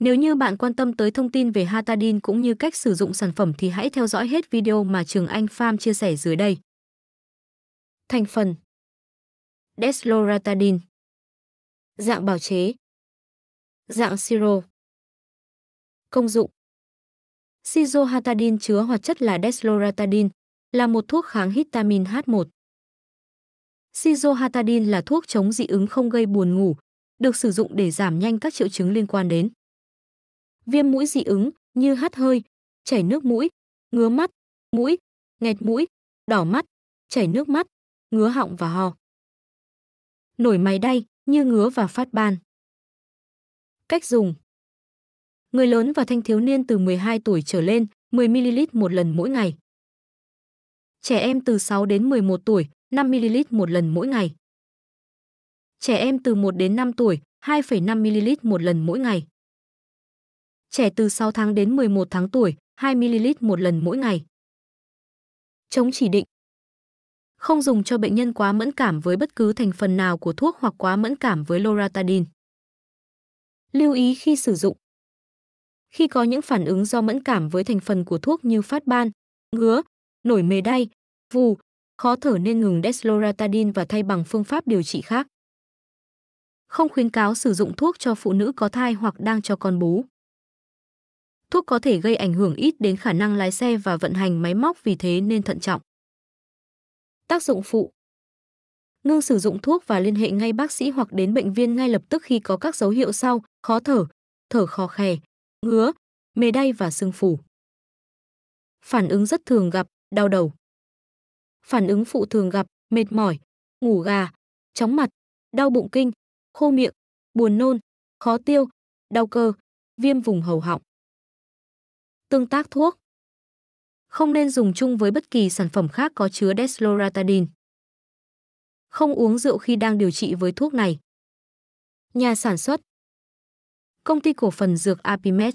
Nếu như bạn quan tâm tới thông tin về Hatadin cũng như cách sử dụng sản phẩm thì hãy theo dõi hết video mà Trường Anh Farm chia sẻ dưới đây. Thành phần Desloratadin Dạng bảo chế Dạng siro Công dụng Sizohatadin chứa hoạt chất là desloratadin, là một thuốc kháng histamin H1. Sizohatadin là thuốc chống dị ứng không gây buồn ngủ, được sử dụng để giảm nhanh các triệu chứng liên quan đến viêm mũi dị ứng như hắt hơi, chảy nước mũi, ngứa mắt, mũi, nghẹt mũi, đỏ mắt, chảy nước mắt, ngứa họng và ho. Nổi máy đay như ngứa và phát ban. Cách dùng Người lớn và thanh thiếu niên từ 12 tuổi trở lên, 10ml một lần mỗi ngày. Trẻ em từ 6 đến 11 tuổi, 5ml một lần mỗi ngày. Trẻ em từ 1 đến 5 tuổi, 2,5ml một lần mỗi ngày trẻ từ 6 tháng đến 11 tháng tuổi, 2 ml một lần mỗi ngày. Chống chỉ định Không dùng cho bệnh nhân quá mẫn cảm với bất cứ thành phần nào của thuốc hoặc quá mẫn cảm với loratadine. Lưu ý khi sử dụng Khi có những phản ứng do mẫn cảm với thành phần của thuốc như phát ban, ngứa, nổi mề đay, vù, khó thở nên ngừng desloratadine và thay bằng phương pháp điều trị khác. Không khuyến cáo sử dụng thuốc cho phụ nữ có thai hoặc đang cho con bú thuốc có thể gây ảnh hưởng ít đến khả năng lái xe và vận hành máy móc vì thế nên thận trọng. Tác dụng phụ Ngưng sử dụng thuốc và liên hệ ngay bác sĩ hoặc đến bệnh viên ngay lập tức khi có các dấu hiệu sau, khó thở, thở khò khè, ngứa, mề đay và sưng phù. Phản ứng rất thường gặp, đau đầu. Phản ứng phụ thường gặp, mệt mỏi, ngủ gà, chóng mặt, đau bụng kinh, khô miệng, buồn nôn, khó tiêu, đau cơ, viêm vùng hầu họng tương tác thuốc. Không nên dùng chung với bất kỳ sản phẩm khác có chứa desloratadine. Không uống rượu khi đang điều trị với thuốc này. Nhà sản xuất Công ty cổ phần dược Apimed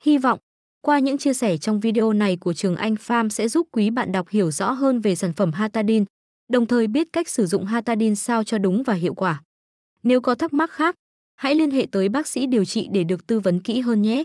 Hy vọng, qua những chia sẻ trong video này của Trường Anh Farm sẽ giúp quý bạn đọc hiểu rõ hơn về sản phẩm Hatadin, đồng thời biết cách sử dụng Hatadin sao cho đúng và hiệu quả. Nếu có thắc mắc khác, hãy liên hệ tới bác sĩ điều trị để được tư vấn kỹ hơn nhé.